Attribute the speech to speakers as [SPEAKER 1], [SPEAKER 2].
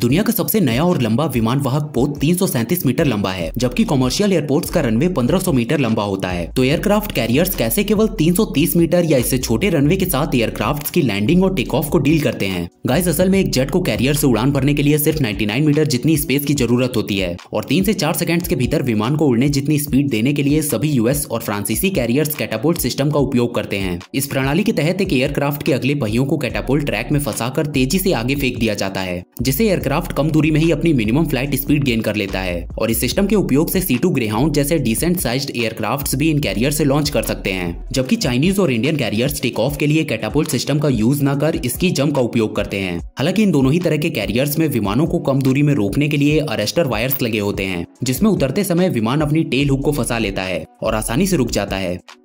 [SPEAKER 1] दुनिया का सबसे नया और लंबा विमान वाहक पोत तीन मीटर लंबा है जबकि कमर्शियल एयरपोर्ट्स का रनवे 1500 मीटर लंबा होता है तो एयरक्राफ्ट कैरियर्स कैसे केवल 330 मीटर या इससे छोटे रनवे के साथ एयरक्राफ्ट की लैंडिंग और टेकऑफ को डील करते हैं गाइस असल में एक जेट को कैरियर से उड़ान भरने के लिए सिर्फ नाइन्टी मीटर जितनी स्पेस की जरूरत होती है और तीन ऐसी चार सेकंड्स के भीतर विमान को उड़ने जितनी स्पीड देने के लिए सभी यूएस और फ्रांसीसी कैरियर्स कैटापोल्ट सिस्टम का उपयोग करते हैं इस प्रणाली के तहत एक एयरक्राफ्ट के अगले पहियों को कैटापोल्ट ट्रैक में फंसा तेजी ऐसी आगे फेंक दिया जाता है जिसे एयरक्राफ्ट कम दूरी में ही अपनी मिनिमम फ्लाइट स्पीड गेन कर लेता है और इस सिस्टम के उपयोग से सी टू ग्रेहाउंड जैसे डिसेंट साइज एयरक्राफ्ट भी इन कैरियर से लॉन्च कर सकते हैं जबकि चाइनीज और इंडियन कैरियर्स टेक ऑफ के लिए कैटापोल सिस्टम का यूज न कर इसकी जम का उपयोग करते हैं हालांकि इन दोनों ही तरह के कैरियर्स में विमानों को कम दूरी में रोकने के लिए अरेस्टर वायर्स लगे होते हैं जिसमें उतरते समय विमान अपनी टेल हुक को फंसा लेता है और आसानी से रुक जाता है